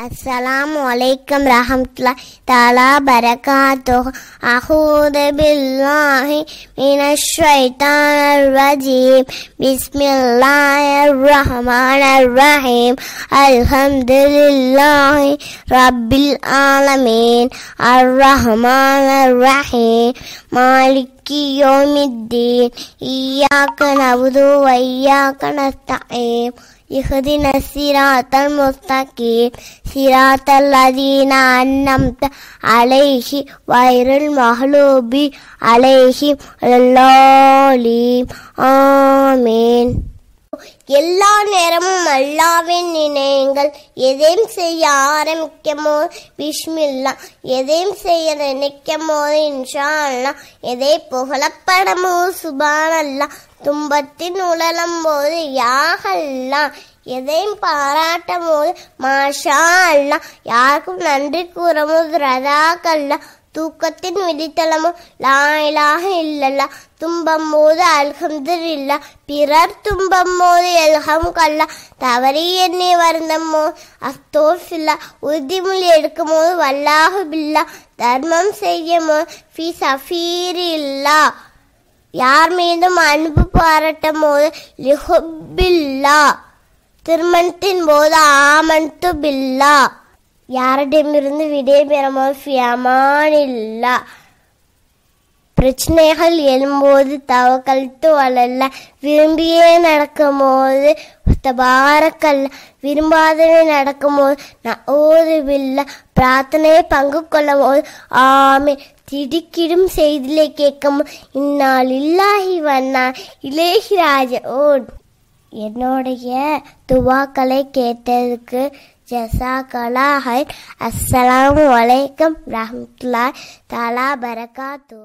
السلام عليكم ورحمة الله تعالى وبركاته أعوذ بالله من الشيطان الرجيم بسم الله الرحمن الرحيم الحمد لله رب العالمين الرحمن الرحيم مالك يوم الدين إياك نعبد وإياك نستعين اهدنا الصراط المستقيم صراط الذين أنعمت عليهم غير المغلوب عليهم الضالين آمين எல்லா நேரமும் அல்லாவின் நினைங்கள் எதையும் செய்ய ஆரம்பிக்கமோ விஷ்மில்லா எதையும் செய்ய நினைக்கமோ இன்ஷால்லா எதை புகழப்படமோ சுபானல்லா துன்பத்தின் உழலம் போது யாகல்லாம் எதையும் பாராட்டும் போது மாஷா அல்ல யாருக்கும் நன்றி கூறும் போது ரதாக்கல்லா தூக்கத்தின் விதித்தளமும் லாயிலாக இல்லல்ல தும்பம் போது அல்ஹம்தில் இல்லா பிறர் தும்பம் போது எல்ஹம் கல்ல தவறி என்னை வருந்தமோ அஸ்தோஃபில்லா உறுதிமொழி எடுக்கும் போது வல்லாஹு பில்லா தர்மம் செய்யமோ பி சஃபீர் இல்லா யார் மீதும் அன்பு பாராட்டும் போது லிஹுபில்லா திருமணத்தின் போது ஆமந்து பில்லா யாரிடம் இருந்து விடை பெறமான் இல்லா பிரச்சனைகள் எழும்போது தவக்கழுத்து வளரல விரும்பியே நடக்கும்போது பாரக்கல்ல விரும்பாதவே நடக்கும்போது நான் ஓதுவில்ல பிரார்த்தனையை பங்கு கொள்ளும் போது ஆமே திடுக்கிடும் செய்தியிலே கேட்கும் இந்நாள் இல்லாகி வந்தான் இளேஹிராஜ ஓ என்னுடைய துவாக்களை கேட்டதுக்கு ஜசாகலா ஹை அஸ்ஸலாம் வலைக்கம் ரஹமத்துல்லாய் தாலா பரகாத்து